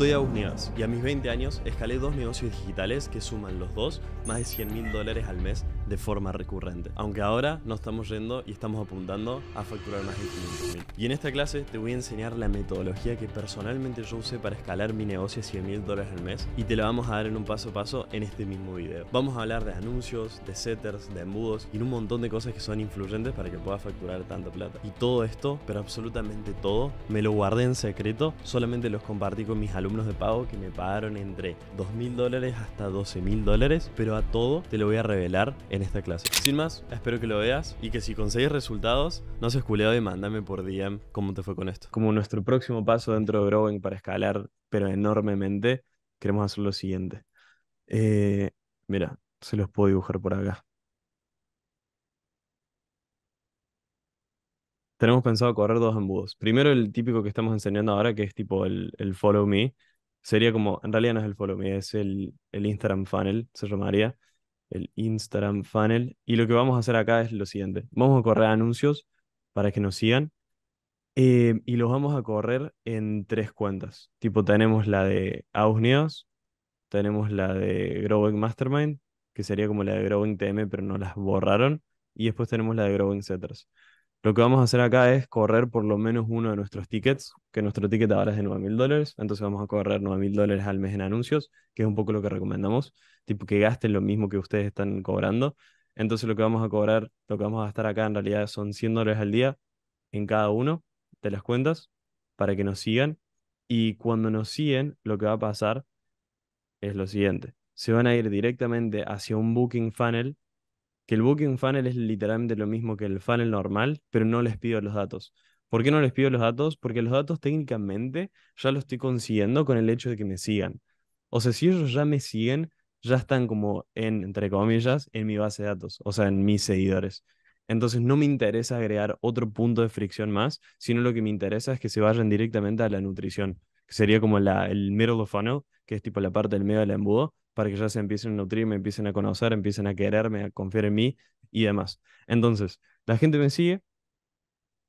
Soy Agus y a mis 20 años escalé dos negocios digitales que suman los dos más de 100 mil dólares al mes de forma recurrente. Aunque ahora no estamos yendo y estamos apuntando a facturar más de 500.000. Y en esta clase te voy a enseñar la metodología que personalmente yo usé para escalar mi negocio a 100.000 dólares al mes y te la vamos a dar en un paso a paso en este mismo video. Vamos a hablar de anuncios, de setters, de embudos y un montón de cosas que son influyentes para que puedas facturar tanta plata. Y todo esto, pero absolutamente todo, me lo guardé en secreto, solamente los compartí con mis alumnos de pago que me pagaron entre 2.000 dólares hasta 12.000 dólares, pero a todo te lo voy a revelar en en esta clase. Sin más, espero que lo veas y que si conseguís resultados, no seas culeado y mándame por DM cómo te fue con esto. Como nuestro próximo paso dentro de Growing para escalar, pero enormemente, queremos hacer lo siguiente. Eh, mira, se los puedo dibujar por acá. Tenemos pensado correr dos embudos. Primero el típico que estamos enseñando ahora, que es tipo el, follow me. Sería como, en realidad no es el follow me, es el, el Instagram funnel, se llamaría el Instagram funnel. Y lo que vamos a hacer acá es lo siguiente. Vamos a correr anuncios para que nos sigan. Eh, y los vamos a correr en tres cuentas. Tipo, tenemos la de Ausnios, tenemos la de Growing Mastermind, que sería como la de Growing TM, pero no las borraron. Y después tenemos la de Growing Setters. Lo que vamos a hacer acá es correr por lo menos uno de nuestros tickets, que nuestro ticket ahora es de 9000 dólares, entonces vamos a correr 9 dólares al mes en anuncios, que es un poco lo que recomendamos tipo que gasten lo mismo que ustedes están cobrando. Entonces lo que vamos a cobrar, lo que vamos a gastar acá en realidad son 100 dólares al día en cada uno de las cuentas para que nos sigan. Y cuando nos siguen, lo que va a pasar es lo siguiente. Se van a ir directamente hacia un booking funnel, que el booking funnel es literalmente lo mismo que el funnel normal, pero no les pido los datos. ¿Por qué no les pido los datos? Porque los datos técnicamente ya los estoy consiguiendo con el hecho de que me sigan. O sea, si ellos ya me siguen, ya están como en, entre comillas, en mi base de datos, o sea, en mis seguidores. Entonces no me interesa agregar otro punto de fricción más, sino lo que me interesa es que se vayan directamente a la nutrición, que sería como la, el middle of funnel, que es tipo la parte del medio del embudo, para que ya se empiecen a nutrir, me empiecen a conocer, empiecen a quererme, a confiar en mí y demás. Entonces, la gente me sigue,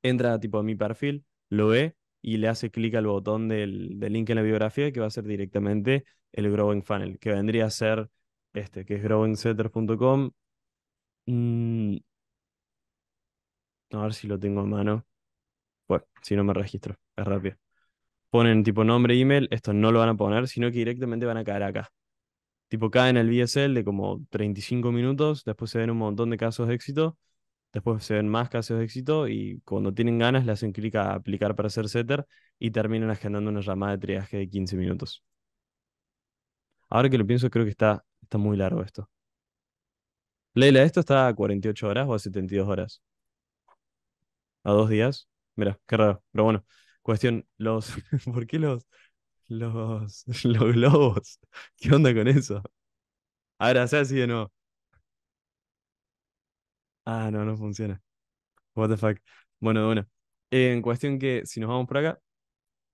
entra tipo a mi perfil, lo ve, y le hace clic al botón del, link en la biografía que va a ser directamente el Growing Funnel, que vendría a ser este, que es growingsetter.com. Mm, a ver si lo tengo en mano. Bueno, si no me registro, es rápido. Ponen tipo nombre, email, esto no lo van a poner, sino que directamente van a caer acá. Tipo caen el VSL de como 35 minutos, después se ven un montón de casos de éxito después se ven más casos de éxito y cuando tienen ganas le hacen clic a aplicar para hacer setter y terminan agendando una llamada de triaje de 15 minutos. Ahora que lo pienso, creo que está, está muy largo esto. Leila, ¿esto está a 48 horas o a 72 horas? ¿A dos días? Mira, qué raro. Pero bueno, cuestión, los, ¿por qué los, los, los globos? ¿Qué onda con eso? Ahora, sea así de nuevo. Ah, no, no funciona. What the fuck. Bueno, bueno. en cuestión que si nos vamos por acá,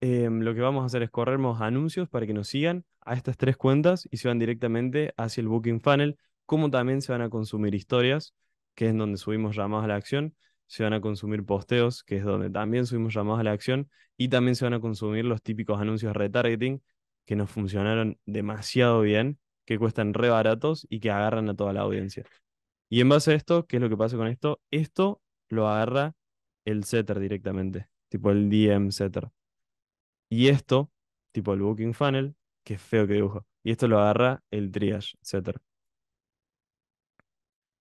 em, lo que vamos a hacer es corrernos anuncios para que nos sigan a estas tres cuentas y se van directamente hacia el Booking Funnel, como también se van a consumir historias, que es donde subimos Llamados a la acción, se van a consumir posteos, que es donde también subimos llamados a la acción, y también se van a consumir los típicos anuncios retargeting, que nos funcionaron demasiado bien, que cuestan re baratos y que agarran a toda la audiencia. Y en base a esto, ¿qué es lo que pasa con esto? Esto lo agarra el setter directamente, tipo el DM setter. Y esto, tipo el booking funnel, que es feo que dibujo. Y esto lo agarra el triage setter.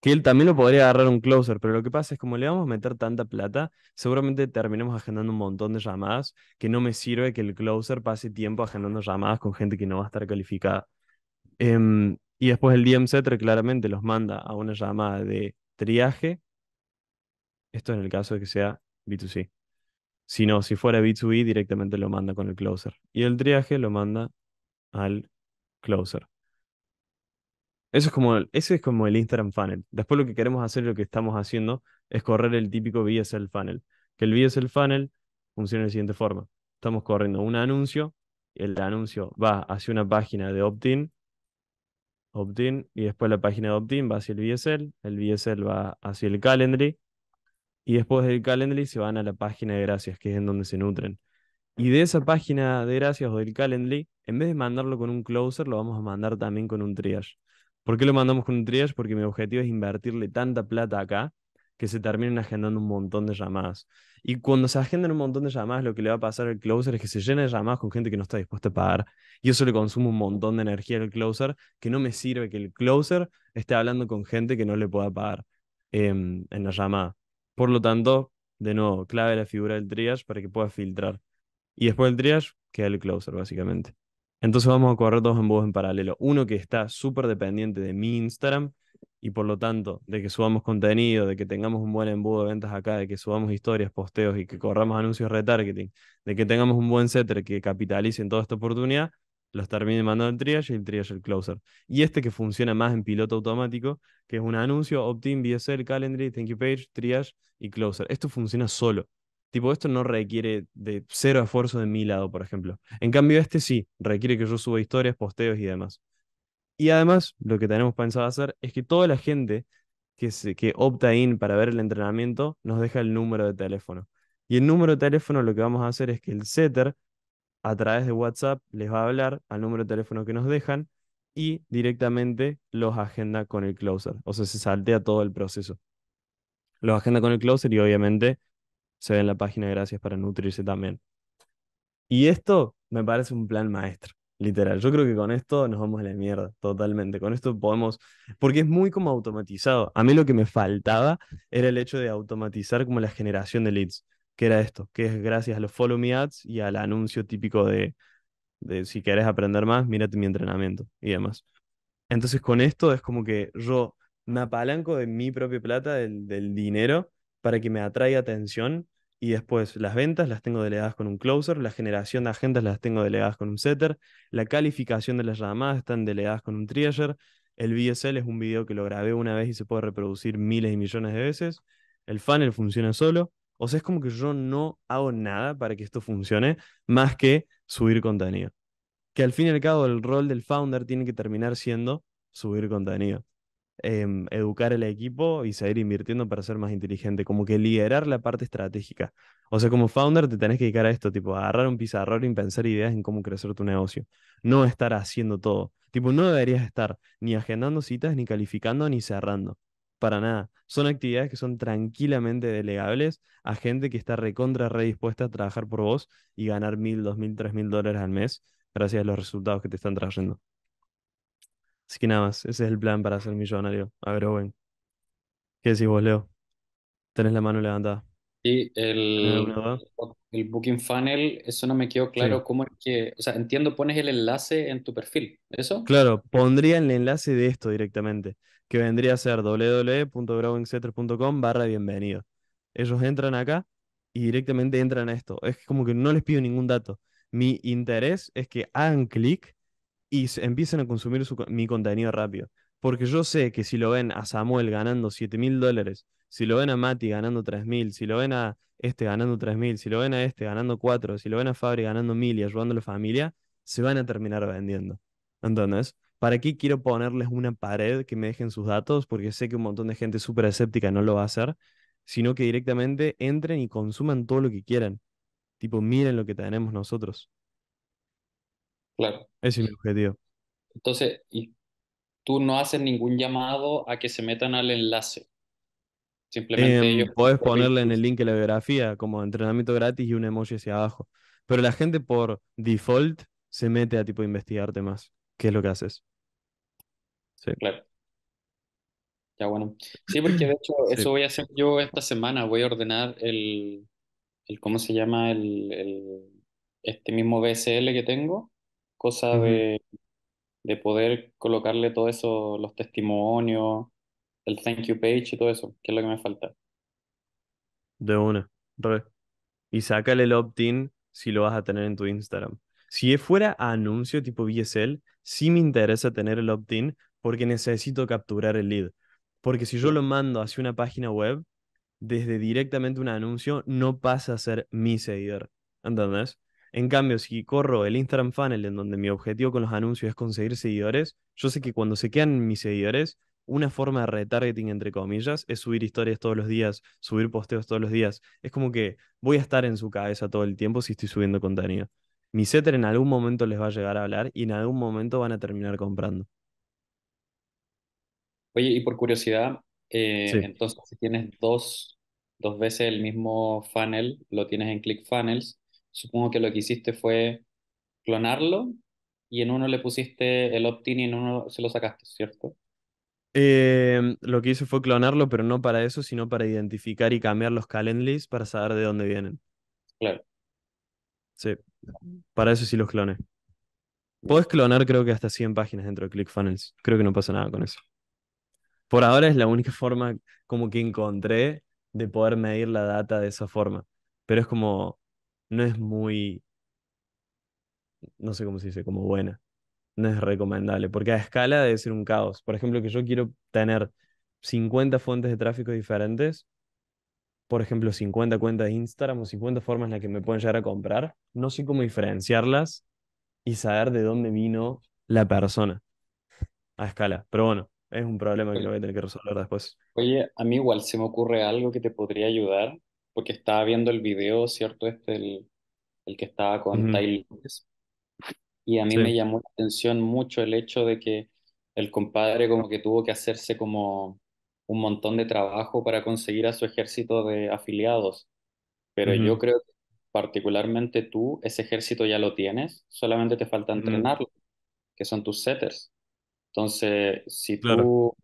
Que él también lo podría agarrar un closer, pero lo que pasa es como le vamos a meter tanta plata, seguramente terminemos agendando un montón de llamadas, que no me sirve que el closer pase tiempo agendando llamadas con gente que no va a estar calificada. Eh... Y después el DM claramente los manda a una llamada de triaje. Esto en el caso de que sea B2C. Si no, si fuera B2B, directamente lo manda con el closer. Y el triaje lo manda al closer. Eso es como ese es como el Instagram funnel. Después lo que queremos hacer, lo que estamos haciendo, es correr el típico VSL funnel. Que el VSL funnel funciona de la siguiente forma. Estamos corriendo un anuncio, el anuncio va hacia una página de opt-in opt-in, y después la página de opt-in va hacia el BSL, el BSL va hacia el Calendly, y después del Calendly se van a la página de gracias, que es en donde se nutren. Y de esa página de gracias o del Calendly, en vez de mandarlo con un closer, lo vamos a mandar también con un triage. ¿Por qué lo mandamos con un triage? Porque mi objetivo es invertirle tanta plata acá que se terminen agendando un montón de llamadas. Y cuando se agendan un montón de llamadas, lo que le va a pasar al closer es que se llena de llamadas con gente que no está dispuesta a pagar. Y eso le consume un montón de energía al closer, que no me sirve que el closer esté hablando con gente que no le pueda pagar em, en la llamada. Por lo tanto, de nuevo, clave la figura del triage para que pueda filtrar. Y después del triage, queda el closer, básicamente. Entonces vamos a correr dos embudos en paralelo. Uno que está súper dependiente de mi Instagram y por lo tanto de que subamos contenido, de que tengamos un buen embudo de ventas acá, de que subamos historias, posteos y que corramos anuncios retargeting, de que tengamos un buen setter que capitalice en toda esta oportunidad, los termine mandando el triage y el triage el closer. Y este que funciona más en piloto automático, que es un anuncio, opt-in, BSL, calendar, thank you page, triage y closer. Esto funciona solo. Tipo, esto no requiere de cero esfuerzo de mi lado, por ejemplo. En cambio, este sí, requiere que yo suba historias, posteos y demás. Y además, lo que tenemos pensado hacer es que toda la gente que, se, que opta in para ver el entrenamiento nos deja el número de teléfono. Y el número de teléfono lo que vamos a hacer es que el setter a través de WhatsApp les va a hablar al número de teléfono que nos dejan y directamente los agenda con el closer. O sea, se saltea todo el proceso. Los agenda con el closer y obviamente se ve en la página de gracias para nutrirse también. Y esto me parece un plan maestro. Literal, yo creo que con esto nos vamos a la mierda, totalmente. Con esto podemos, porque es muy como automatizado. A mí lo que me faltaba era el hecho de automatizar como la generación de leads, que era esto, que es gracias a los follow me ads y al anuncio típico de, de si querés aprender más, mírate mi entrenamiento y demás. Entonces con esto es como que yo me apalanco de mi propia plata, del, del dinero, para que me atraiga atención y después las ventas las tengo delegadas con un closer, la generación de agendas las tengo delegadas con un setter, la calificación de las llamadas están delegadas con un trigger, el VSL es un video que lo grabé una vez y se puede reproducir miles y millones de veces, el funnel funciona solo, o sea, es como que yo no hago nada para que esto funcione más que subir contenido. Que al fin y al cabo el rol del founder tiene que terminar siendo subir contenido. Em, educar el equipo y seguir invirtiendo para ser más inteligente, como que liderar la parte estratégica. O sea, como founder te tenés que dedicar a esto, tipo, agarrar un pizarrón y pensar ideas en cómo crecer tu negocio, no estar haciendo todo. Tipo, no deberías estar ni agendando citas, ni calificando, ni cerrando. Para nada. Son actividades que son tranquilamente delegables a gente que está recontra redispuesta a trabajar por vos y ganar mil, dos mil, tres mil dólares al mes gracias a los resultados que te están trayendo. Así que nada más, ese es el plan para ser millonario. A ah, ver, ¿qué decís vos, Leo? Tenés la mano levantada. Sí, el, Booking Funnel, eso no me quedó claro cómo es que, o sea, entiendo, pones el enlace en tu perfil, ¿eso? Claro, pondría el enlace de esto directamente, que vendría a ser www.growingsetter.com barra bienvenido. Ellos entran acá y directamente entran a esto. Es como que no les pido ningún dato. Mi interés es que hagan clic y empiezan a consumir mi contenido rápido. Porque yo sé que si lo ven a Samuel ganando 7 mil dólares, si lo ven a Mati ganando 3 mil, si lo ven a este ganando 3 mil, si lo ven a este ganando 4, si lo ven a Fabri ganando mil y ayudando a la familia, se van a terminar vendiendo. entonces ¿Para qué quiero ponerles una pared que me dejen sus datos? Porque sé que un montón de gente súper escéptica no lo va a hacer, sino que directamente entren y consuman todo lo que quieran. Tipo, miren lo que tenemos nosotros. Claro. Ese es mi objetivo. Entonces, y tú no haces ningún llamado a que se metan al enlace. Simplemente eh, ellos. ponerle en el link la biografía como entrenamiento gratis y un emoji hacia abajo. Pero la gente por default se mete a tipo investigarte más. ¿Qué es lo que haces? Sí. Claro. Ya bueno. Sí, porque de hecho eso voy a hacer yo esta semana. Voy a ordenar el, el ¿cómo se llama? El, el, este mismo BSL que tengo cosa de, poder colocarle todo eso, los testimonios, el thank you page y todo eso, que es lo que me falta. De una, re. Y sácale el opt-in si lo vas a tener en tu Instagram. Si fuera anuncio tipo VSL, sí me interesa tener el opt-in porque necesito capturar el lead. Porque si yo lo mando hacia una página web, desde directamente un anuncio, no pasa a ser mi seguidor. ¿Entendés? En cambio, si corro el Instagram Funnel, en donde mi objetivo con los anuncios es conseguir seguidores, yo sé que cuando se quedan mis seguidores, una forma de retargeting, entre comillas, es subir historias todos los días, subir posteos todos los días. Es como que voy a estar en su cabeza todo el tiempo si estoy subiendo contenido. Mi setter en algún momento les va a llegar a hablar y en algún momento van a terminar comprando. Oye, y por curiosidad, eh, entonces si tienes dos, dos veces el mismo funnel, lo tienes en ClickFunnels, supongo que lo que hiciste fue clonarlo y en uno le pusiste el opt-in y en uno se lo sacaste, ¿cierto? Eh, lo que hice fue clonarlo, pero no para eso, sino para identificar y cambiar los calendlies para saber de dónde vienen. Claro. Sí, para eso sí los cloné. Puedes clonar creo que hasta 100 páginas dentro de ClickFunnels. Creo que no pasa nada con eso. Por ahora es la única forma como que encontré de poder medir la data de esa forma. Pero es como, no es muy, no sé cómo se dice, como buena. No es recomendable, porque a escala debe ser un caos. Por ejemplo, que yo quiero tener 50 fuentes de tráfico diferentes, por ejemplo, 50 cuentas de Instagram o 50 formas en las que me pueden llegar a comprar, no sé cómo diferenciarlas y saber de dónde vino la persona a escala. Pero bueno, es un problema que lo voy a tener que resolver después. Oye, a mí igual se me ocurre algo que te podría ayudar, porque estaba viendo el video, ¿cierto? Este, el, que estaba con taylor Y a mí me llamó la atención mucho el hecho de que el compadre como que tuvo que hacerse como un montón de trabajo para conseguir a su ejército de afiliados. Pero yo creo que particularmente tú, ese ejército ya lo tienes, solamente te falta entrenarlo, que son tus setters. Entonces, si tú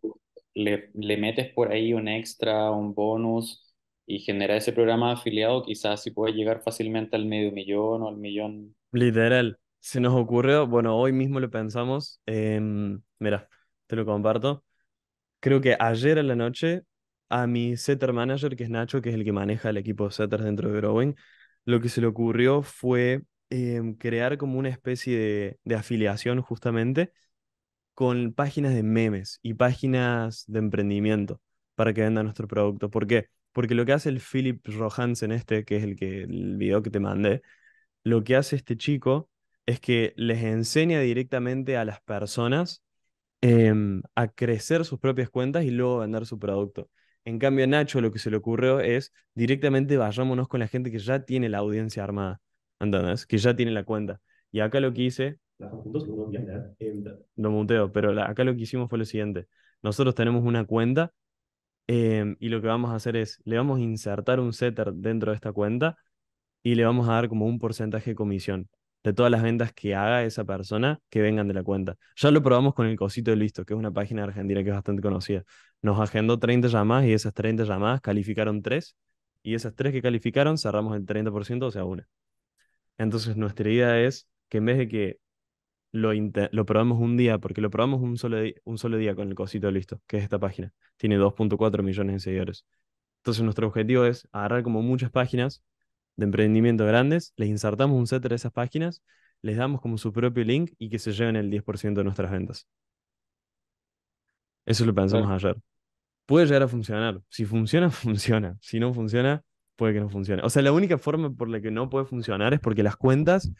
le metes por ahí un extra, un bonus, y generar ese programa afiliado, quizás si puede llegar fácilmente al medio millón o al millón. Literal, se nos ocurrió, bueno, hoy mismo lo pensamos, em, mira, te lo comparto. Creo que ayer en la noche a mi setter manager, que es Nacho, que es el que maneja el equipo de setters dentro de Growing, lo que se le ocurrió fue em, crear como una especie de, de afiliación justamente con páginas de memes y páginas de emprendimiento para que venda nuestro producto. ¿Por qué? Porque lo que hace el Philip Rohansen este, que es el, que, el video que te mandé, lo que hace este chico es que les enseña directamente a las personas em, a crecer sus propias cuentas y luego vender su producto. En cambio, a Nacho lo que se le ocurrió es directamente vayámonos con la gente que ya tiene la audiencia armada, ¿entendés? Que ya tiene la cuenta. Y acá lo que hice... Eh, lo muteo, pero acá lo que hicimos fue lo siguiente. Nosotros tenemos una cuenta Em, y lo que vamos a hacer es, le vamos a insertar un setter dentro de esta cuenta y le vamos a dar como un porcentaje de comisión de todas las ventas que haga esa persona que vengan de la cuenta. Ya lo probamos con el cosito de Listo, que es una página argentina que es bastante conocida. Nos agendó 30 llamadas y esas 30 llamadas calificaron 3 y esas 3 que calificaron cerramos el 30%, o sea, una. Entonces nuestra idea es que en vez de que lo, probamos un día, porque lo probamos un solo, un solo día con el cosito listo, que es esta página. Tiene 2.4 millones de seguidores. Entonces nuestro objetivo es agarrar como muchas páginas de emprendimiento grandes, les insertamos un set de esas páginas, les damos como su propio link y que se lleven el 10% de nuestras ventas. Eso lo pensamos ayer. Puede llegar a funcionar. Si funciona, funciona. Si no funciona, puede que no funcione. O sea, la única forma por la que no puede funcionar es porque las cuentas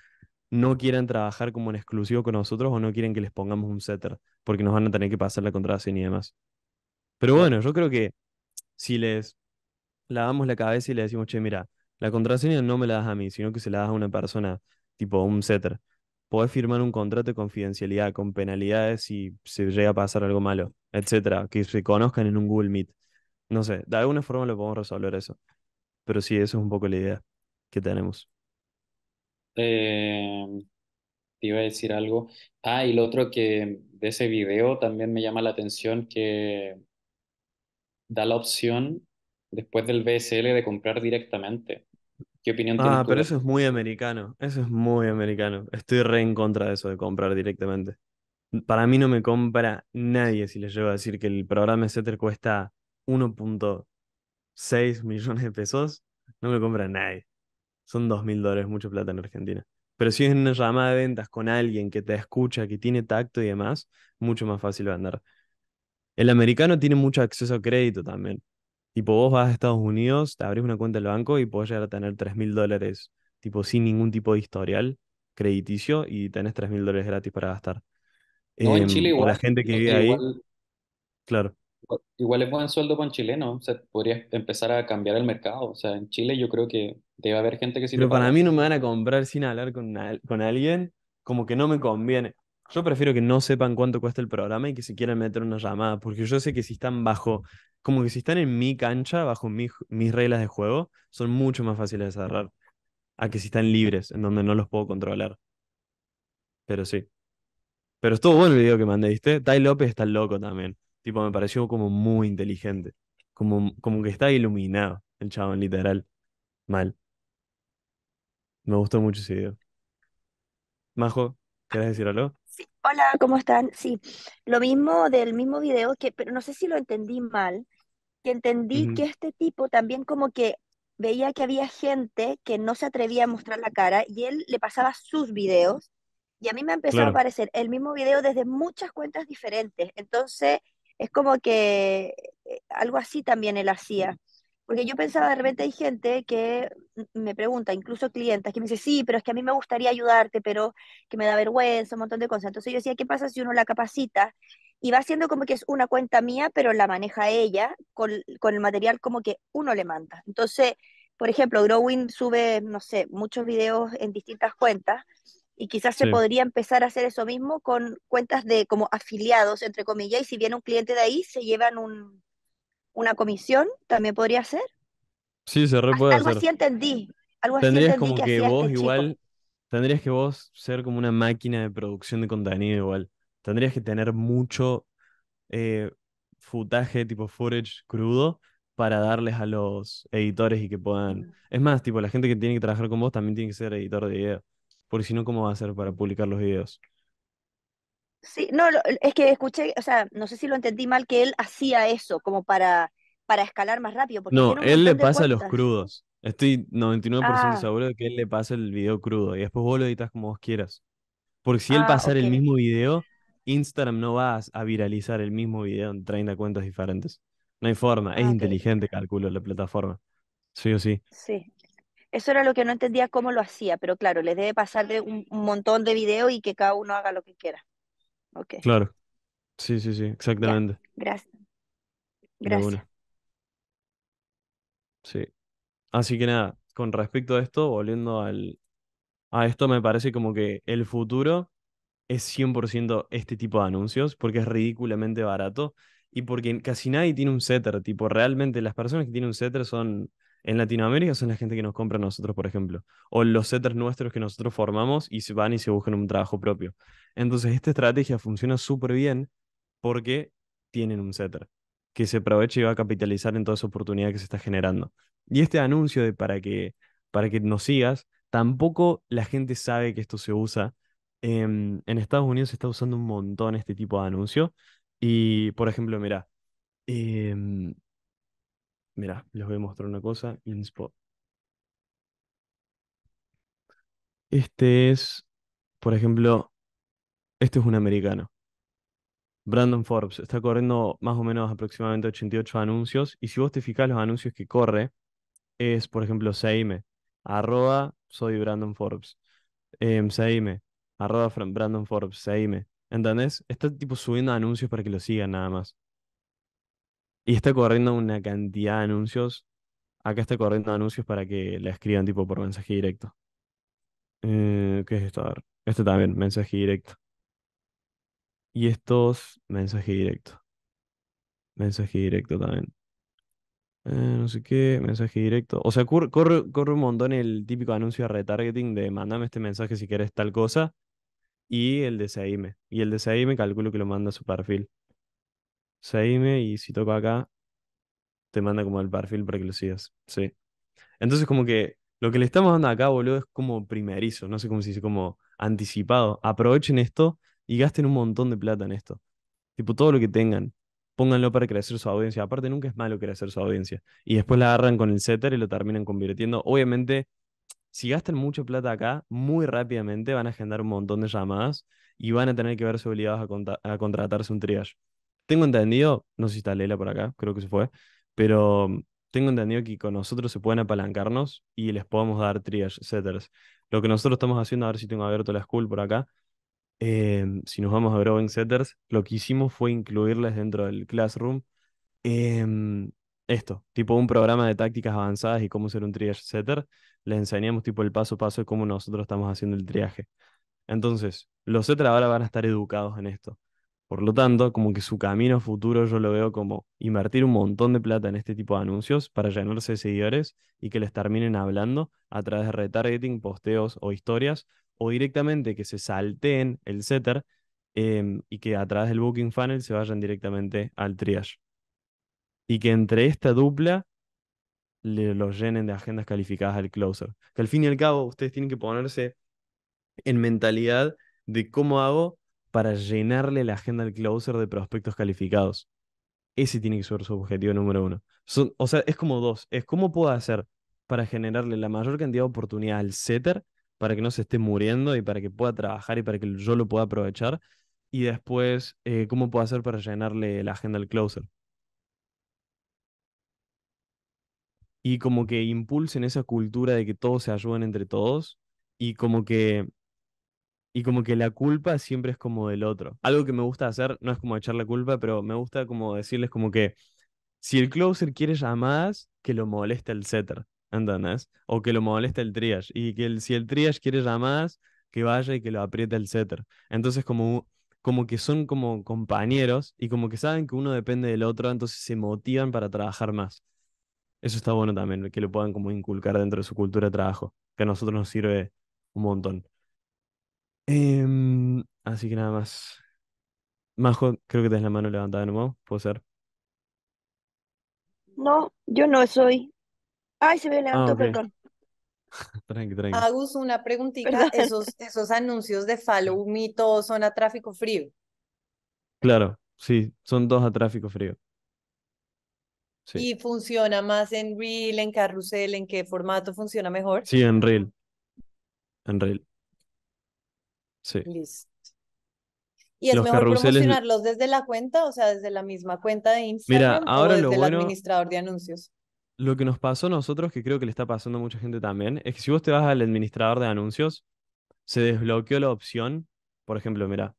no quieren trabajar como en exclusivo con nosotros o no quieren que les pongamos un setter, porque nos van a tener que pasar la contraseña y demás. Pero bueno, yo creo que si les lavamos la cabeza y le decimos, che, mira, la contraseña no me la das a mí, sino que se la das a una persona, tipo un setter, podés firmar un contrato de confidencialidad con penalidades si se llega a pasar algo malo, etcétera, que se conozcan en un Google Meet. No sé, de alguna forma lo podemos resolver eso. Pero sí, eso es un poco la idea que tenemos. Em, te iba a decir algo. Ah, y lo otro que de ese video también me llama la atención que da la opción después del BSL de comprar directamente. ¿Qué opinión tienes Ah, pero eso es muy americano. Eso es muy americano. Estoy re en contra de eso de comprar directamente. Para mí no me compra nadie si les llego a decir que el programa Setter cuesta 1.6 millones de pesos. No me compra nadie. Son dos mil dólares, mucho plata en Argentina. Pero si es una llamada de ventas con alguien que te escucha, que tiene tacto y demás, mucho más fácil vender. El americano tiene mucho acceso a crédito también. Tipo, vos vas a Estados Unidos, te abrís una cuenta del banco y podés llegar a tener tres mil dólares, tipo, sin ningún tipo de historial crediticio y tenés tres mil dólares gratis para gastar. No, en Chile em, La gente que vive ahí. Igual, claro. Igual es buen sueldo con chileno, o sea, podrías empezar a cambiar el mercado. O sea, en Chile yo creo que debe haber gente que sí. Pero para mí no me van a comprar sin hablar con, con alguien, como que no me conviene. Yo prefiero que no sepan cuánto cuesta el programa y que se quieran meter una llamada, porque yo sé que si están bajo, como que si están en mi cancha, bajo mis reglas de juego, son mucho más fáciles de cerrar a que si están libres, en donde no los puedo controlar. Pero sí. Pero estuvo bueno el video que mandé, ¿viste? Tai López está loco también. Tipo, me pareció como muy inteligente. Como, como que está iluminado el chabón, literal. Mal. Me gustó mucho ese video. Majo, ¿querés decir algo? Sí, hola, ¿cómo están? Sí, lo mismo del mismo video que, pero no sé si lo entendí mal, que entendí que este tipo también como que veía que había gente que no se atrevía a mostrar la cara y él le pasaba sus videos y a mí me empezó a aparecer el mismo video desde muchas cuentas diferentes. Entonces, es como que eh, algo así también él hacía. Porque yo pensaba, de repente hay gente que me pregunta, incluso clientes, que me dice, sí, pero es que a mí me gustaría ayudarte, pero que me da vergüenza, un montón de cosas. Entonces yo decía, ¿qué pasa si uno la capacita? Y va siendo como que es una cuenta mía, pero la maneja ella con, con el material como que uno le manda. Entonces, por ejemplo, Growing sube, no sé, muchos videos en distintas cuentas y quizás se podría empezar a hacer eso mismo con cuentas de como afiliados, entre comillas, y si viene un cliente de ahí, se llevan una comisión, también podría ser. Sí, se puede Algo así entendí. Algo tendrías así entendí como que, vos este igual, tendrías que vos ser como una máquina de producción de contenido igual. Tendrías que tener mucho eh, futaje tipo footage crudo para darles a los editores y que puedan... Mm. Es más, tipo, la gente que tiene que trabajar con vos también tiene que ser editor de video. Porque si no, ¿cómo va a ser para publicar los videos? Sí, no, es que escuché, o sea, no sé si lo entendí mal, que él hacía eso como para, para escalar más rápido, No, él le pasa los crudos. Estoy 99% ah. seguro de que él le pasa el video crudo y después vos lo editas como vos quieras. Porque si él pasa pasara ah, el mismo video, Instagram no va a, viralizar el mismo video en 30 cuentas diferentes. No hay forma. Es ah, inteligente, calculo, la plataforma. Sí o sí. Sí. Eso era lo que no entendía cómo lo hacía, pero claro, les debe pasar un, montón de videos y que cada uno haga lo que quiera. Okay. Claro. Sí, sí, sí, exactamente. Gracias. Gracias. Sí. Así que nada, con respecto a esto, volviendo al, a esto, me parece como que el futuro es 100% este tipo de anuncios porque es ridículamente barato y porque casi nadie tiene un setter. Tipo, realmente las personas que tienen un setter son en Latinoamérica son la gente que nos compra nosotros, por ejemplo, o los setters nuestros que nosotros formamos y se van y se buscan un trabajo propio. Entonces, esta estrategia funciona súper bien porque tienen un setter que se aprovecha y va a capitalizar en toda esa oportunidad que se está generando. Y este anuncio de para que, para que nos sigas, tampoco la gente sabe que esto se usa. Em, en Estados Unidos se está usando un montón este tipo de anuncio. Y, por ejemplo, mira, eh, Mira, les voy a mostrar una cosa. Spot. Este es, por ejemplo, este es un americano. Brandon Forbes está corriendo más o menos aproximadamente 88 anuncios. Y si vos te fijas los anuncios que corre, es, por ejemplo, Seime arroba soy Brandon Forbes, em, Seime arroba Brandon Forbes, Seime ¿Entendés? Está tipo subiendo anuncios para que lo sigan nada más. Y está corriendo una cantidad de anuncios. Acá está corriendo anuncios para que le escriban tipo por mensaje directo. Eh, ¿Qué es esto? A ver. Este también, mensaje directo. Y estos, mensaje directo. Mensaje directo también. Eh, no sé qué, mensaje directo. O sea, corre, un montón el típico anuncio de retargeting de mandame este mensaje si quieres tal cosa. Y el de e. Y el de me calculo que lo manda a su perfil seguime y si toco acá, te manda como el perfil para que lo sigas. Sí. Entonces, como que lo que le estamos dando acá, boludo, es como primerizo, no sé cómo se dice, como anticipado. Aprovechen esto y gasten un montón de plata en esto. Tipo, todo lo que tengan, pónganlo para crecer su audiencia. Aparte, nunca es malo crecer su audiencia. Y después la agarran con el setter y lo terminan convirtiendo. Obviamente, si gastan mucha plata acá, muy rápidamente van a generar un montón de llamadas y van a tener que verse obligados a, a contratarse un triage tengo entendido, no sé si está Lela por acá, creo que se fue, pero mm, tengo entendido que con nosotros se pueden apalancarnos y les podemos dar triage setters. Lo que nosotros estamos haciendo, a ver si tengo abierto la school por acá, em, si nos vamos a Growing Setters, lo que hicimos fue incluirles dentro del Classroom em, esto, tipo un programa de tácticas avanzadas y cómo hacer un triage setter. Les enseñamos tipo el paso a paso de cómo nosotros estamos haciendo el triaje. Entonces, los setters ahora van a estar educados en esto por lo tanto, como que su camino futuro yo lo veo como invertir un montón de plata en este tipo de anuncios para llenarse de seguidores y que les terminen hablando a través de retargeting, posteos o historias, o directamente que se salteen el setter em, y que a través del Booking Funnel se vayan directamente al triage. Y que entre esta dupla le, los llenen de agendas calificadas al closer. Que al fin y al cabo ustedes tienen que ponerse en mentalidad de cómo hago para llenarle la agenda al closer de prospectos calificados. Ese tiene que ser su objetivo número uno. o sea, es como dos. Es cómo puedo hacer para generarle la mayor cantidad de oportunidad al setter para que no se esté muriendo y para que pueda trabajar y para que yo lo pueda aprovechar. Y después, eh, cómo puedo hacer para llenarle la agenda al closer. Y como que impulsen esa cultura de que todos se ayuden entre todos y como que y como que la culpa siempre es como del otro. Algo que me gusta hacer, no es como echar la culpa, pero me gusta como decirles como que si el closer quiere llamadas, que lo moleste el setter, ¿entendés? O que lo moleste el triage. Y que si el triage quiere llamadas, que vaya y que lo apriete el setter. Entonces como, como que son como compañeros y como que saben que uno depende del otro, entonces se motivan para trabajar más. Eso está bueno también, que lo puedan como inculcar dentro de su cultura de trabajo, que a nosotros nos sirve un montón. Em, así que nada más. Majo, creo que tenés la mano levantada de nuevo, ¿puedo ser? No, yo no soy. Ay, se me levantó, ah, perdón. tranqui, tranqui. Agus, una preguntita. Esos, esos anuncios de follow son a tráfico frío. Claro, sí, son dos a tráfico frío. ¿Y funciona más en Reel, en Carrusel? ¿En qué formato funciona mejor? Sí, en Reel. En Reel. Sí. Y es mejor promocionarlos desde la cuenta, o sea, desde la misma cuenta de Instagram o desde el administrador de anuncios. Lo que nos pasó a nosotros, que creo que le está pasando a mucha gente también, es que si vos te vas al administrador de anuncios, se desbloqueó la opción, por ejemplo, mira,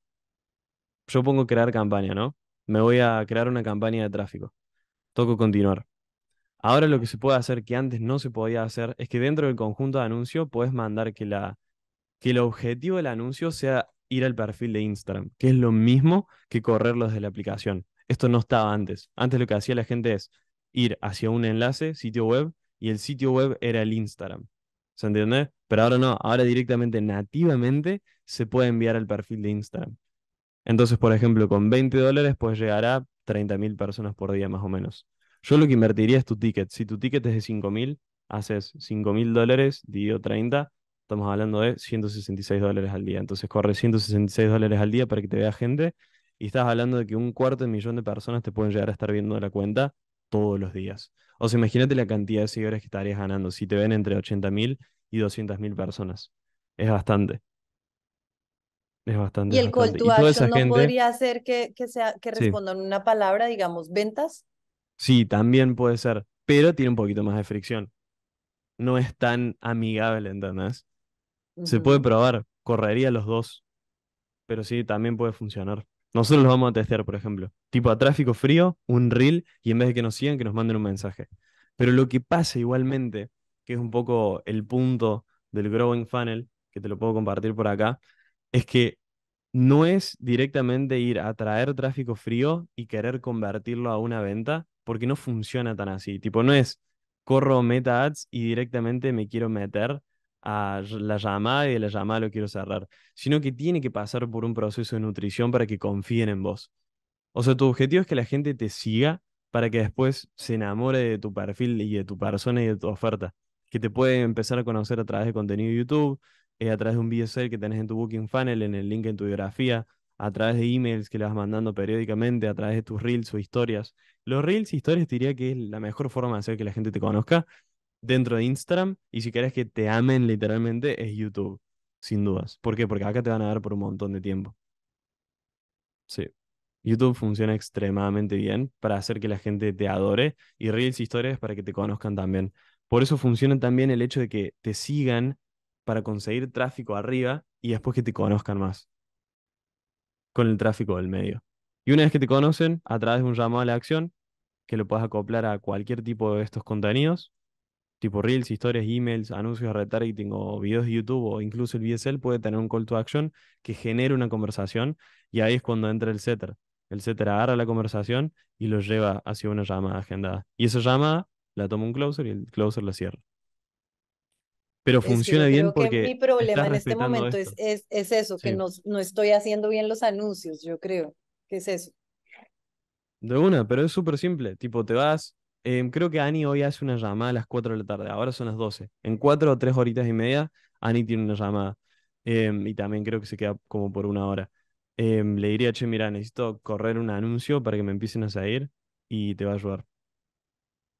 yo pongo crear campaña, ¿no? Me voy a crear una campaña de tráfico. Toco continuar. Ahora lo que se puede hacer que antes no se podía hacer es que dentro del conjunto de anuncios puedes mandar que la que el objetivo del anuncio sea ir al perfil de Instagram, que es lo mismo que correrlo desde la aplicación. Esto no estaba antes. Antes lo que hacía la gente es ir hacia un enlace, sitio web, y el sitio web era el Instagram. ¿Se entiende? Pero ahora no, ahora directamente, nativamente, se puede enviar al perfil de Instagram. Entonces, por ejemplo, con 20 dólares pues llegará a 30.000 personas por día más o menos. Yo lo que invertiría es tu ticket. Si tu ticket es de 5.000, haces 5.000 dólares, dividido 30, estamos hablando de 166 dólares al día. Entonces corre 166 dólares al día para que te vea gente y estás hablando de que un cuarto de millón de personas te pueden llegar a estar viendo la cuenta todos los días. O sea, imagínate la cantidad de seguidores que estarías ganando si te ven entre 80.000 y 200.000 personas. Es bastante. Es bastante. Y el call to action no podría hacer que, que, sea, que respondan una palabra, digamos, ventas. Sí, también puede ser, pero tiene un poquito más de fricción. No es tan amigable, ¿entendés? Se puede probar, correría los dos, pero sí, también puede funcionar. Nosotros los vamos a testear, por ejemplo, tipo a tráfico frío, un reel, y en vez de que nos sigan, que nos manden un mensaje. Pero lo que pasa igualmente, que es un poco el punto del Growing Funnel, que te lo puedo compartir por acá, es que no es directamente ir a traer tráfico frío y querer convertirlo a una venta, porque no funciona tan así. Tipo, no es corro meta ads y directamente me quiero meter a la llamada y de la llamada lo quiero cerrar, sino que tiene que pasar por un proceso de nutrición para que confíen en vos. O sea, tu objetivo es que la gente te siga para que después se enamore de tu perfil y de tu persona y de tu oferta, que te puede empezar a conocer a través de contenido de YouTube, eh, a través de un BSL que tenés en tu Booking Funnel, en el link en tu biografía, a través de emails que le vas mandando periódicamente, a través de tus reels o historias. Los reels y e historias te diría que es la mejor forma de hacer que la gente te conozca, dentro de Instagram y si quieres que te amen literalmente es YouTube, sin dudas. ¿Por qué? Porque acá te van a dar por un montón de tiempo. Sí. YouTube funciona extremadamente bien para hacer que la gente te adore y Reels y historias para que te conozcan también. Por eso funciona también el hecho de que te sigan para conseguir tráfico arriba y después que te conozcan más con el tráfico del medio. Y una vez que te conocen, a través de un llamado a la acción, que lo puedas acoplar a cualquier tipo de estos contenidos, tipo reels, historias, emails, anuncios de retargeting o videos de YouTube o incluso el VSL puede tener un call to action que genere una conversación y ahí es cuando entra el setter. El setter agarra la conversación y lo lleva hacia una llamada agendada. Y esa llamada la toma un closer y el closer la cierra. Pero funciona bien porque. mi problema en este momento es, eso, que no, no estoy haciendo bien los anuncios, yo creo. Que es eso? De una, pero es súper simple. Tipo, te vas, Em, creo que Ani hoy hace una llamada a las 4 de la tarde, ahora son las 12. En 4 o 3 horitas y media, Ani tiene una llamada. Em, y también creo que se queda como por una hora. Em, le diría, che, mira, necesito correr un anuncio para que me empiecen a salir y te va a ayudar.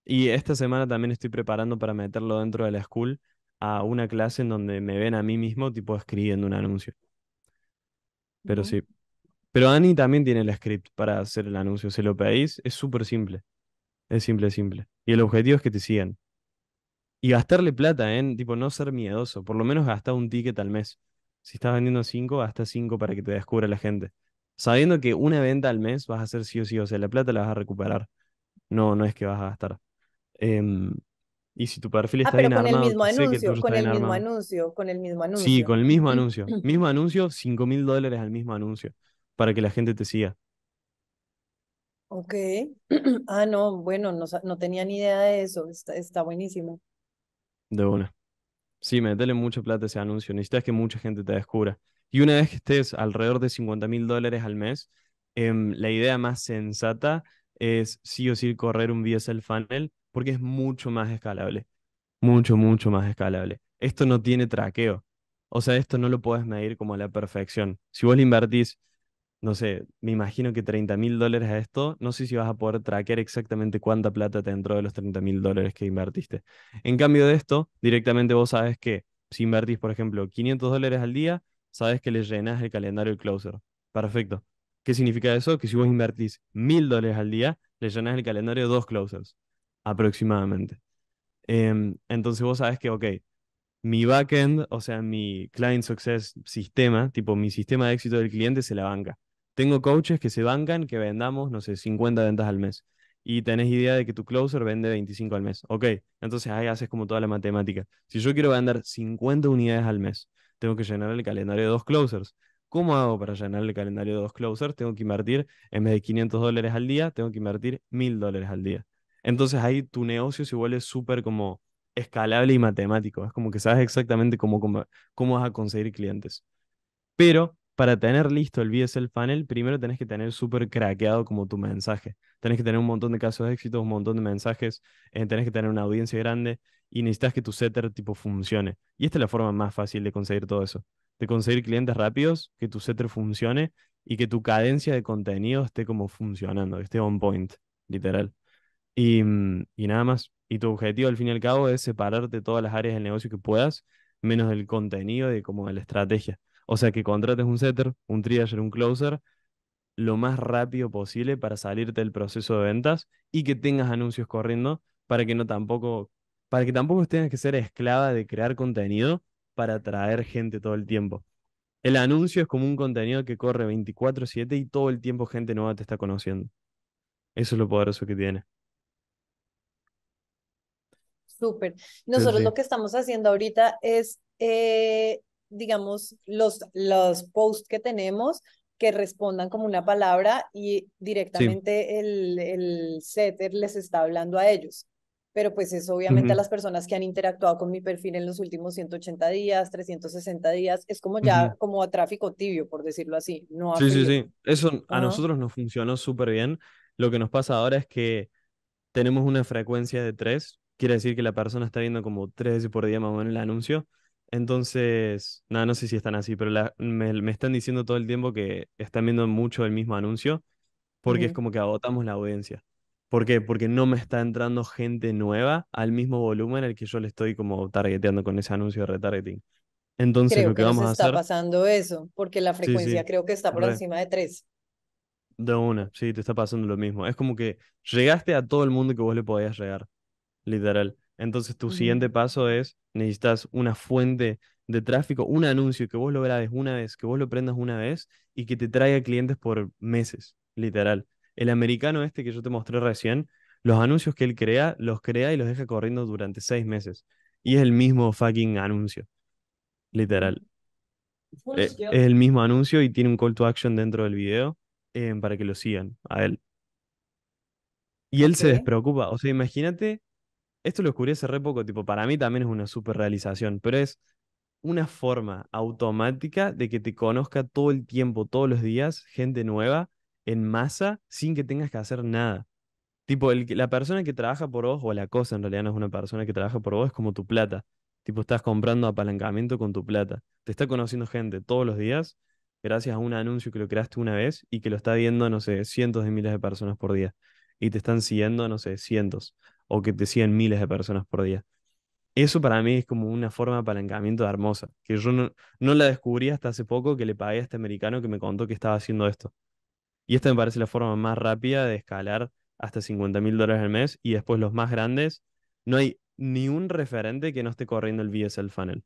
Y esta semana también estoy preparando para meterlo dentro de la school a una clase en donde me ven a mí mismo tipo escribiendo un anuncio. Pero sí. Pero Ani también tiene el script para hacer el anuncio. Se lo pedís, es súper simple. Es simple, es simple. Y el objetivo es que te sigan. Y gastarle plata en, ¿eh? tipo, no ser miedoso. Por lo menos gasta un ticket al mes. Si estás vendiendo cinco, gasta cinco para que te descubra la gente. Sabiendo que una venta al mes vas a hacer sí o sí, o sea, la plata la vas a recuperar. No, no es que vas a gastar. Em, y si tu perfil ah, está ah, bien con el mismo anuncio, con el mismo anuncio, con el mismo anuncio. Sí, con el mismo anuncio. mismo anuncio, cinco mil dólares al mismo anuncio para que la gente te siga. Ok. ah, no, bueno, no, tenía ni idea de eso. Está, buenísimo. De una. Sí, metele mucho plata a ese anuncio. Necesitas que mucha gente te descubra. Y una vez que estés alrededor de 50 mil dólares al mes, em, la idea más sensata es sí o sí correr un VSL funnel porque es mucho más escalable. Mucho, mucho más escalable. Esto no tiene traqueo. O sea, esto no lo puedes medir como a la perfección. Si vos le invertís no sé, me imagino que 30 mil dólares a esto, no sé si vas a poder traquear exactamente cuánta plata te entró de los 30 mil dólares que invertiste. En cambio de esto, directamente vos sabes que si invertís, por ejemplo, 500 dólares al día, sabes que le llenas el calendario el Closer. Perfecto. ¿Qué significa eso? Que si vos invertís 1000 dólares al día, le llenas el calendario dos Closers, aproximadamente. Em, entonces vos sabes que, ok, mi backend, o sea, mi client success sistema, tipo mi sistema de éxito del cliente, se la banca tengo coaches que se bancan que vendamos, no sé, 50 ventas al mes. Y tenés idea de que tu closer vende 25 al mes. Ok, entonces ahí haces como toda la matemática. Si yo quiero vender 50 unidades al mes, tengo que llenar el calendario de dos closers. ¿Cómo hago para llenar el calendario de dos closers? Tengo que invertir, en vez de 500 dólares al día, tengo que invertir 1000 dólares al día. Entonces ahí tu negocio se vuelve súper como escalable y matemático. Es como que sabes exactamente cómo, cómo, vas a conseguir clientes. Pero para tener listo el BSL panel, primero tenés que tener súper craqueado como tu mensaje. Tenés que tener un montón de casos de éxito, un montón de mensajes, eh, tenés que tener una audiencia grande y necesitas que tu setter tipo funcione. Y esta es la forma más fácil de conseguir todo eso. De conseguir clientes rápidos, que tu setter funcione y que tu cadencia de contenido esté como funcionando, esté on point, literal. Mm, y, nada más. Y tu objetivo al fin y al cabo es separarte todas las áreas del negocio que puedas, menos del contenido y como de la estrategia. O sea, que contrates un setter, un triager, un closer, lo más rápido posible para salirte del proceso de ventas y que tengas anuncios corriendo para que no tampoco, para que tampoco tengas que ser esclava de crear contenido para atraer gente todo el tiempo. El anuncio es como un contenido que corre 24/7 y todo el tiempo gente nueva te está conociendo. Eso es lo poderoso que tiene. Súper. Nosotros lo que estamos haciendo ahorita es eh, digamos, los, posts que tenemos que respondan como una palabra y directamente el, el setter les está hablando a ellos. Pero pues eso, obviamente a las personas que han interactuado con mi perfil en los últimos 180 días, 360 días, es como ya como a tráfico tibio, por decirlo así. No sí, sí, sí. Eso a nosotros nos funcionó súper bien. Lo que nos pasa ahora es que tenemos una frecuencia de tres, quiere decir que la persona está viendo como tres veces por día más o menos el anuncio. Entonces, nada, no sé si están así, pero me, están diciendo todo el tiempo que están viendo mucho el mismo anuncio porque es como que agotamos la audiencia. ¿Por qué? Porque no me está entrando gente nueva al mismo volumen al que yo le estoy como targeteando con ese anuncio de retargeting. Entonces, creo lo que, vamos a Está pasando eso, porque la frecuencia creo que está por encima de tres. De una, sí, te está pasando lo mismo. Es como que llegaste a todo el mundo que vos le podías llegar, literal. Entonces tu siguiente paso es, necesitas una fuente de tráfico, un anuncio que vos lo grabes una vez, que vos lo prendas una vez y que te traiga clientes por meses, literal. El americano este que yo te mostré recién, los anuncios que él crea, los crea y los deja corriendo durante seis meses. Y es el mismo fucking anuncio, literal. Eh, es, el mismo anuncio y tiene un call to action dentro del video eh, para que lo sigan a él. Y él se despreocupa. O sea, imagínate esto lo descubrí hace re poco, tipo, para mí también es una super realización, pero es una forma automática de que te conozca todo el tiempo, todos los días, gente nueva, en masa, sin que tengas que hacer nada. Tipo, el, la persona que trabaja por vos, o la cosa en realidad no es una persona que trabaja por vos, es como tu plata. Tipo, estás comprando apalancamiento con tu plata. Te está conociendo gente todos los días gracias a un anuncio que lo creaste una vez y que lo está viendo, no sé, cientos de miles de personas por día. Y te están siguiendo, no sé, cientos o que te siguen miles de personas por día. Eso para mí es como una forma de apalancamiento hermosa, que yo no, no la descubrí hasta hace poco que le pagué a este americano que me contó que estaba haciendo esto. Y esta me parece la forma más rápida de escalar hasta 50 mil dólares al mes y después los más grandes. No hay ni un referente que no esté corriendo el VSL funnel,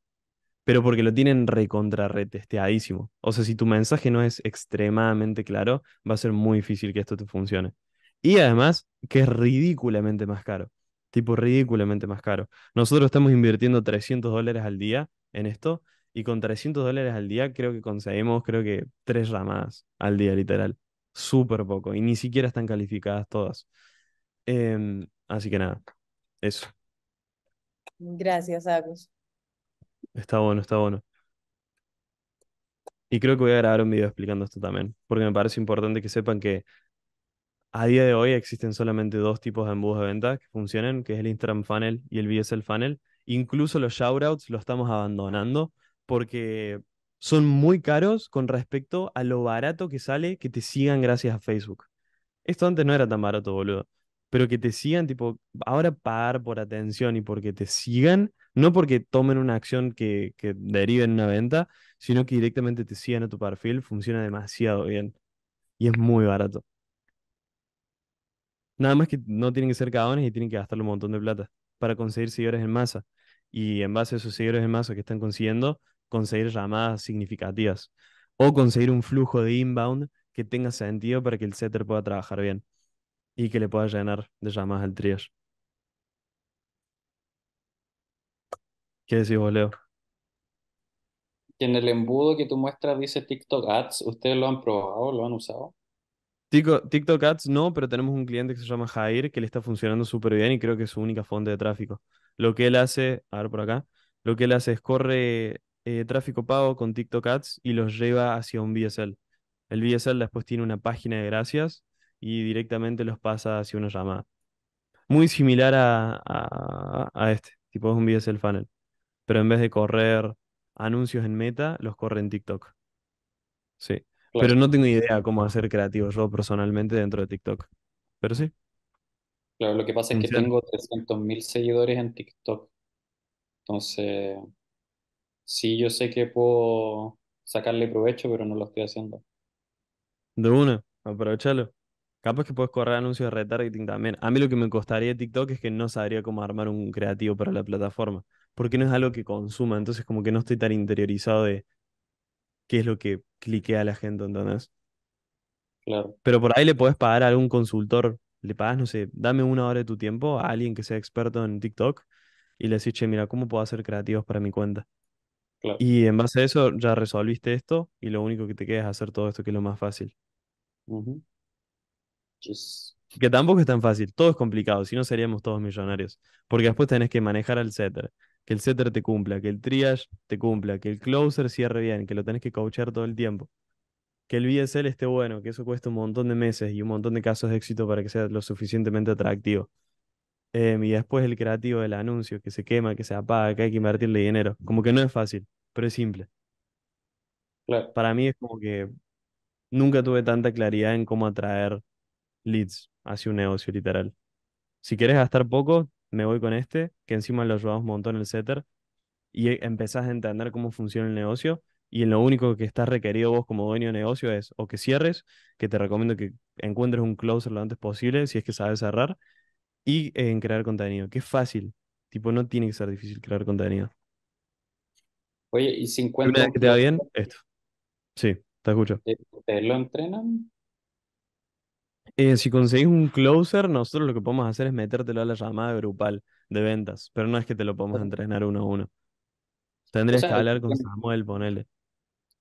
pero porque lo tienen recontrarretesteadísimo. O sea, si tu mensaje no es extremadamente claro, va a ser muy difícil que esto te funcione. Y además, que es ridículamente más caro tipo ridículamente más caro. Nosotros estamos invirtiendo 300 dólares al día en esto y con 300 dólares al día creo que conseguimos, creo que tres ramadas al día literal. Súper poco y ni siquiera están calificadas todas. Em, así que nada, eso. Gracias, Agus. Está bueno, está bueno. Y creo que voy a grabar un video explicando esto también, porque me parece importante que sepan que a día de hoy existen solamente dos tipos de embudos de venta que funcionan, que es el Instagram Funnel y el VSL Funnel. Incluso los shoutouts los estamos abandonando porque son muy caros con respecto a lo barato que sale que te sigan gracias a Facebook. Esto antes no era tan barato, boludo. Pero que te sigan, tipo, ahora pagar por atención y porque te sigan, no porque tomen una acción que derive en una venta, sino que directamente te sigan a tu perfil, funciona demasiado bien. Y es muy barato. Nada más que no tienen que ser cabones y tienen que gastar un montón de plata para conseguir seguidores en masa. Y en base a esos seguidores en masa que están consiguiendo, conseguir llamadas significativas. O conseguir un flujo de inbound que tenga sentido para que el setter pueda trabajar bien y que le pueda llenar de llamadas al triage. ¿Qué decís vos, Leo? en el embudo que tú muestras dice TikTok Ads, ¿ustedes lo han probado, lo han usado? TikTok Ads no, pero tenemos un cliente que se llama Jair que le está funcionando súper bien y creo que es su única fuente de tráfico. Lo que él hace, a ver por acá, lo que él hace es corre eh, tráfico pago con TikTok Ads y los lleva hacia un VSL. El VSL después tiene una página de gracias y directamente los pasa hacia una llamada. Muy similar a, a, este, tipo es un VSL funnel, pero en vez de correr anuncios en meta, los corre en TikTok. Sí. Pero no tengo idea cómo hacer creativos yo personalmente dentro de TikTok. Pero sí. Claro, lo que pasa es que tengo 300.000 seguidores en TikTok. Entonces, sí, yo sé que puedo sacarle provecho, pero no lo estoy haciendo. De una, aprovechalo. Capaz que puedes correr anuncios de retargeting también. A mí lo que me costaría TikTok es que no sabría cómo armar un creativo para la plataforma, porque no es algo que consuma, entonces como que no estoy tan interiorizado de qué es lo que cliquea la gente, ¿entendés? Claro. Pero por ahí le podés pagar a algún consultor, le pagas, no sé, dame una hora de tu tiempo a alguien que sea experto en TikTok y le decís, che, mira, ¿cómo puedo hacer creativos para mi cuenta? Y en base a eso ya resolviste esto y lo único que te queda es hacer todo esto que es lo más fácil. Que tampoco es tan fácil, todo es complicado, si no seríamos todos millonarios, porque después tenés que manejar al setter, que el setter te cumpla, que el triage te cumpla, que el closer cierre bien, que lo tenés que coachar todo el tiempo, que el BSL esté bueno, que eso cuesta un montón de meses y un montón de casos de éxito para que sea lo suficientemente atractivo. Em, y después el creativo del anuncio, que se quema, que se apaga, que hay que invertirle dinero. Como que no es fácil, pero es simple. Para mí es como que nunca tuve tanta claridad en cómo atraer leads hacia un negocio, literal. Si quieres gastar poco, me voy con este, que encima lo ayudamos un montón el setter, y e, empezás a entender cómo funciona el negocio. Y en lo único que está requerido vos como dueño de negocio es o que cierres, que te recomiendo que encuentres un closer lo antes posible, si es que sabes cerrar, y eh, en crear contenido, que es fácil. Tipo, no tiene que ser difícil crear contenido. Oye, y 50... que te va bien? Esto. Sí, te escucho. ¿Te lo entrenan? Eh, si conseguís un closer, nosotros lo que podemos hacer es metértelo a la llamada grupal de ventas, pero no es que te lo podamos entrenar uno a uno. Tendrías que hablar con Samuel, ponele.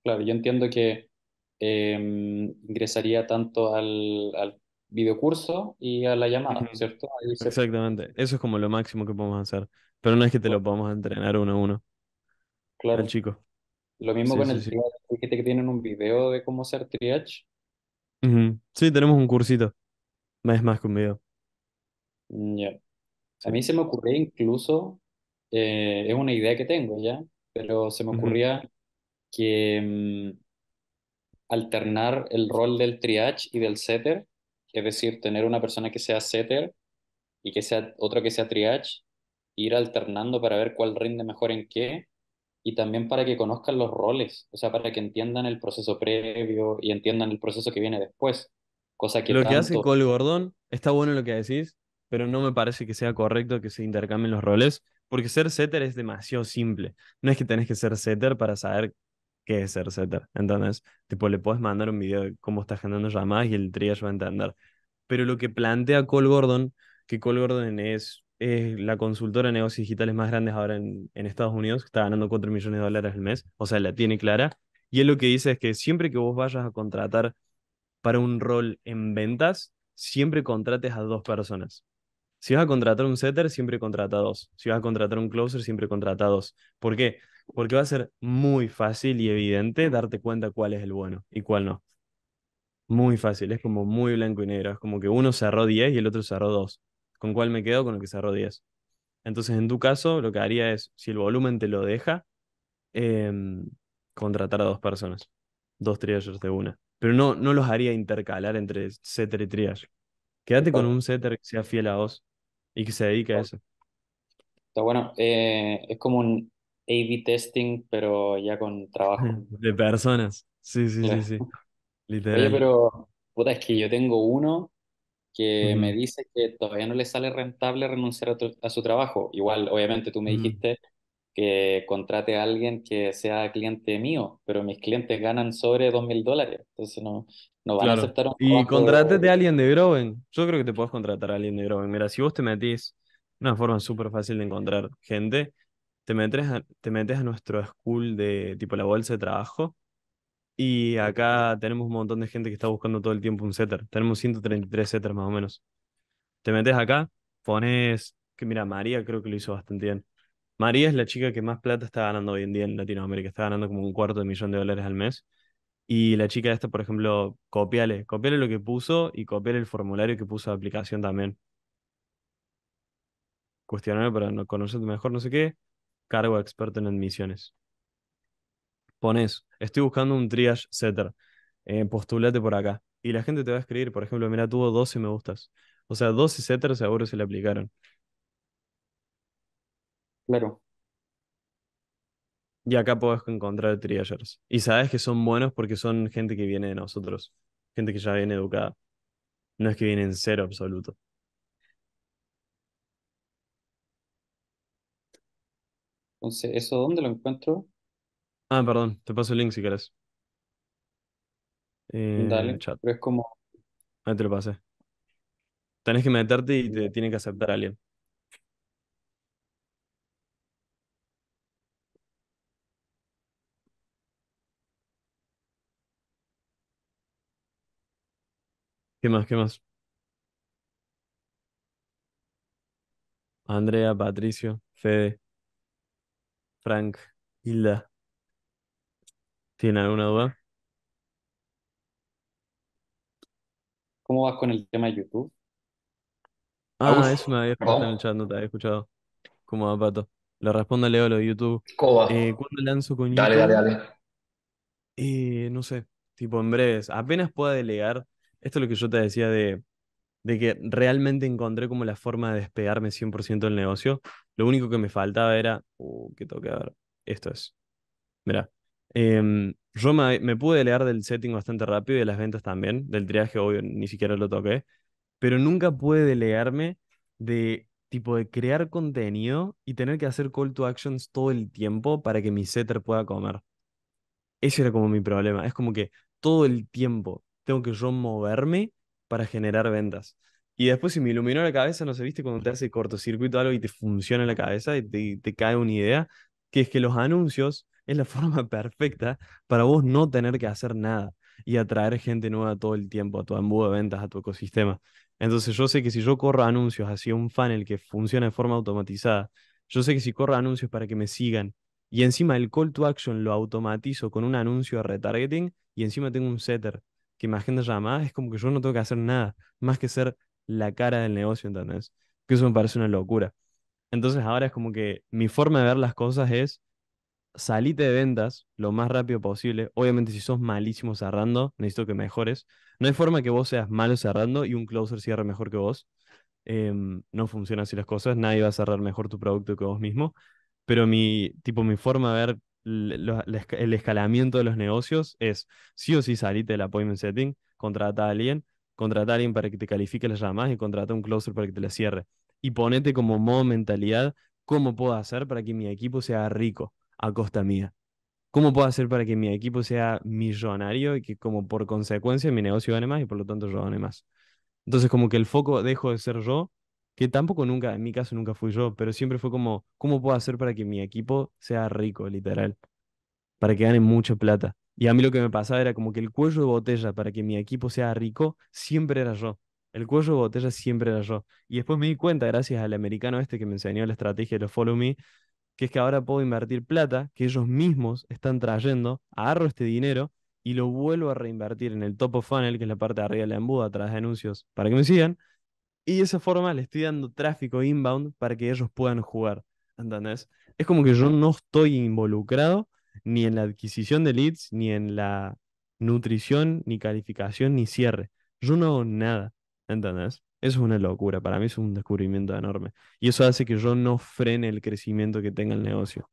Claro, yo entiendo que em, ingresaría tanto al, al videocurso y a la llamada, ¿no es ¿cierto? Exactamente, eso es como lo máximo que podemos hacer, pero no es que te lo podamos entrenar uno a uno. Claro. chico. Lo mismo con el triage, que tienen un video de cómo hacer triage Sí, tenemos un cursito. Es más conmigo Ya. A mí se me ocurría incluso, eh, es una idea que tengo ya, pero se me ocurría que mm, alternar el rol del triage y del setter, es decir, tener una persona que sea setter y que sea otra que sea triage, ir alternando para ver cuál rinde mejor en qué, y también para que conozcan los roles, o sea, para que entiendan el proceso previo y entiendan el proceso que viene después. Cosa que lo que hace Cole Gordon está bueno lo que decís, pero no me parece que sea correcto que se intercambien los roles, porque ser setter es demasiado simple. No es que tenés que ser setter para saber qué es ser setter. Entonces, tipo, le puedes mandar un video de cómo estás generando llamadas y el triage va a entender. Pero lo que plantea Cole Gordon, que Cole Gordon es es la consultora de negocios digitales más grande ahora en, Estados Unidos, está ganando 4 millones de dólares al mes, o sea, la tiene clara. Y él lo que dice es que siempre que vos vayas a contratar para un rol en ventas, siempre contrates a dos personas. Si vas a contratar un setter, siempre contrata a dos. Si vas a contratar un closer, siempre contrata a dos. ¿Por qué? Porque va a ser muy fácil y evidente darte cuenta cuál es el bueno y cuál no. Muy fácil, es como muy blanco y negro. Es como que uno cerró 10 y el otro cerró 2. ¿Con cuál me quedo? Con el que cerró 10. Entonces, en tu caso, lo que haría es, si el volumen te lo deja, em, contratar a dos personas, dos triagers de una. Pero no, no los haría intercalar entre setter y triage. Quédate con un setter que sea fiel a vos y que se dedique a eso. Está bueno. Eh, es como un A-B testing, pero ya con trabajo. De personas. Sí, sí, sí, sí. Literal. pero, puta, es que yo tengo uno que me dice que todavía no le sale rentable renunciar a, su trabajo. Igual, obviamente, tú me dijiste que contrate a alguien que sea cliente mío, pero mis clientes ganan sobre dos mil dólares, entonces no, van a aceptar un Y contrátete de... a alguien de Groven. Yo creo que te puedes contratar a alguien de Groven. Mira, si vos te metís, una forma súper fácil de encontrar gente, te metes, te metes a nuestro school de tipo la bolsa de trabajo y acá tenemos un montón de gente que está buscando todo el tiempo un setter. Tenemos 133 setters más o menos. Te metes acá, pones, que mira, María creo que lo hizo bastante bien. María es la chica que más plata está ganando hoy en día en Latinoamérica, está ganando como un cuarto de millón de dólares al mes. Y la chica esta, por ejemplo, copiale, copiale lo que puso y copiale el formulario que puso de aplicación también. Cuestionario para no mejor, no sé qué. Cargo experto en admisiones pones, estoy buscando un triage setter, eh, postulate por acá. Y la gente te va a escribir, por ejemplo, mira, tuvo 12 me gustas. O sea, 12 setters seguro se le aplicaron. Claro. Y acá podés encontrar triagers. Y sabes que son buenos porque son gente que viene de nosotros, gente que ya viene educada. No es que vienen en cero absoluto. Entonces, ¿eso dónde lo encuentro? Ah, perdón, te paso el link si querés. Eh, Dale, chat. es como, Ahí te lo pasé. Tenés que meterte y te tiene que aceptar alguien. ¿Qué más? ¿Qué más? Andrea, Patricio, Fede, Frank, Hilda tiene alguna duda? ¿Cómo vas con el tema de YouTube? Ah, eso me había escuchado en el chat, no te había escuchado. ¿Cómo va, Pato? Le respondo a Leo lo de YouTube. ¿Cómo eh, ¿cuándo lanzo con Dale, dale, dale. Eh, no sé, tipo en breves. Apenas pueda delegar. Esto es lo que yo te decía de, de que realmente encontré como la forma de despegarme 100% del negocio. Lo único que me faltaba era, uh, que tengo que ver. Esto es. Mirá. Em, yo me, pude leer del setting bastante rápido y de las ventas también, del triaje, obvio, ni siquiera lo toqué, pero nunca pude delegarme de tipo de crear contenido y tener que hacer call to actions todo el tiempo para que mi setter pueda comer. Ese era como mi problema. Es como que todo el tiempo tengo que yo moverme para generar ventas. Y después si me iluminó la cabeza, no sé, viste cuando te hace cortocircuito algo y te funciona la cabeza y te cae una idea, que es que los anuncios es la forma perfecta para vos no tener que hacer nada y atraer gente nueva todo el tiempo a tu embudo de ventas, a tu ecosistema. Entonces yo sé que si yo corro anuncios hacia un funnel que funciona de forma automatizada, yo sé que si corro anuncios para que me sigan y encima el call to action lo automatizo con un anuncio de retargeting y encima tengo un setter que más gente llamada, es como que yo no tengo que hacer nada más que ser la cara del negocio, ¿entendés? Que eso me parece una locura. Entonces ahora es como que mi forma de ver las cosas es salite de ventas lo más rápido posible. Obviamente, si sos malísimo cerrando, necesito que mejores. No hay forma que vos seas malo cerrando y un closer cierre mejor que vos. Em, no funcionan así las cosas. Nadie va a cerrar mejor tu producto que vos mismo. Pero mi, tipo, mi forma de ver el escalamiento de los negocios es sí o sí salite del appointment setting, contrata a alguien, contrata a alguien para que te califique las llamadas y contrata un closer para que te las cierre. Y ponete como modo mentalidad cómo puedo hacer para que mi equipo sea rico a costa mía. ¿Cómo puedo hacer para que mi equipo sea millonario y que como por consecuencia mi negocio gane más y por lo tanto yo gane más? Entonces como que el foco dejo de ser yo, que tampoco nunca, en mi caso nunca fui yo, pero siempre fue como, ¿cómo puedo hacer para que mi equipo sea rico, literal? Para que gane mucha plata. Y a mí lo que me pasaba era como que el cuello de botella para que mi equipo sea rico siempre era yo. El cuello de botella siempre era yo. Y después me di cuenta, gracias al americano este que me enseñó la estrategia de los follow me, que es que ahora puedo invertir plata que ellos mismos están trayendo, agarro este dinero y lo vuelvo a reinvertir en el top of funnel, que es la parte de arriba de la embuda, a de anuncios, para que me sigan. Y de esa forma le estoy dando tráfico inbound para que ellos puedan jugar. ¿Entendés? Es como que yo no estoy involucrado ni en la adquisición de leads, ni en la nutrición, ni calificación, ni cierre. Yo no hago nada. ¿Entendés? Eso es una locura, para mí es un descubrimiento enorme. Y eso hace que yo no frene el crecimiento que tenga el negocio.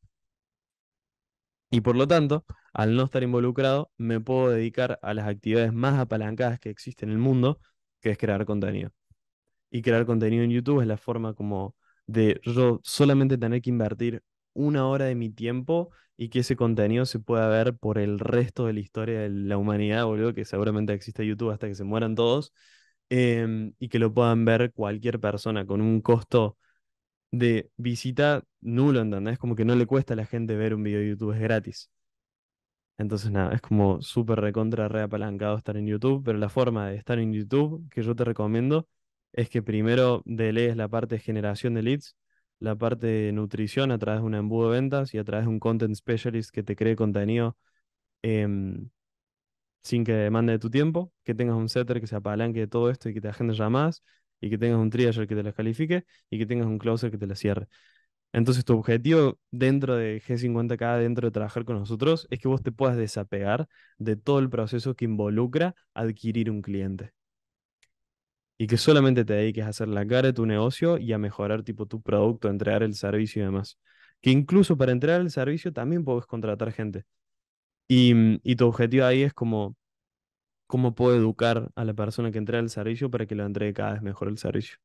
Y por lo tanto, al no estar involucrado, me puedo dedicar a las actividades más apalancadas que existen en el mundo, que es crear contenido. Y crear contenido en YouTube es la forma como de yo solamente tener que invertir una hora de mi tiempo y que ese contenido se pueda ver por el resto de la historia de la humanidad, boludo, que seguramente existe YouTube hasta que se mueran todos. Em, y que lo puedan ver cualquier persona con un costo de visita nulo, ¿entendés? Como que no le cuesta a la gente ver un video de YouTube, es gratis. Entonces, nada, es como súper recontra reapalancado estar en YouTube, pero la forma de estar en YouTube que yo te recomiendo es que primero delees la parte de generación de leads, la parte de nutrición a través de un embudo de ventas y a través de un content specialist que te cree contenido em, sin que demande tu tiempo, que tengas un setter que se apalanque de todo esto y que te agende llamadas, y que tengas un triager que te las califique y que tengas un closer que te las cierre. Entonces tu objetivo dentro de G50K, dentro de trabajar con nosotros, es que vos te puedas desapegar de todo el proceso que involucra adquirir un cliente. Y que solamente te dediques a hacer la cara de tu negocio y a mejorar tipo tu producto, entregar el servicio y demás. Que incluso para entregar el servicio también podés contratar gente. Y, mm, y tu objetivo ahí es como, ¿cómo puedo educar a la persona que entrega el servicio para que le entregue cada vez mejor el servicio?